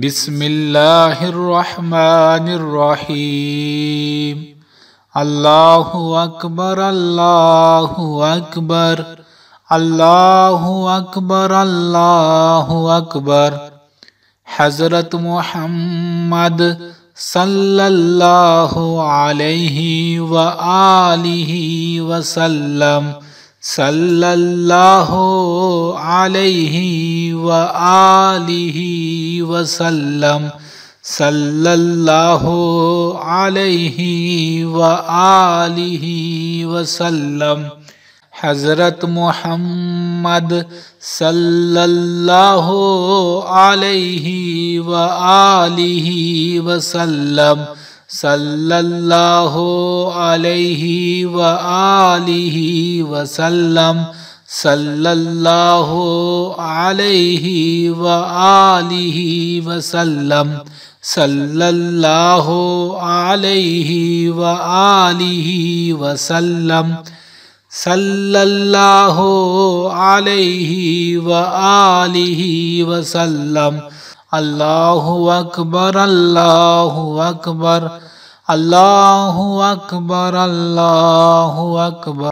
بسم اللہ الرحمن الرحیم اللہ اکبر اللہ اکبر اللہ اکبر اللہ اکبر حضرت محمد صلی اللہ علیہ وآلہ وسلم صلی اللہ علیہ وآلہ وسلم صلی اللہ علیہ وآلہ وسلم حضرت محمد صلی اللہ علیہ و علی وسلم اللہ علیہ وآلہ وسلم صلى الله عليه وآله وسلم صلى الله عليه وآله وسلم صلى الله عليه وآله وسلم الله أكبر الله أكبر الله أكبر الله أكبر